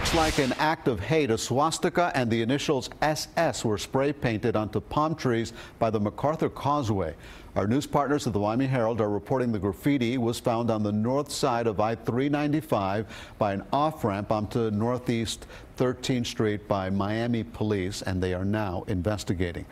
Looks like an act of hate. A swastika and the initials SS were spray painted onto palm trees by the MacArthur Causeway. Our news partners at the Wyoming Herald are reporting the graffiti was found on the north side of I-395 by an off-ramp onto Northeast 13th Street by Miami police, and they are now investigating.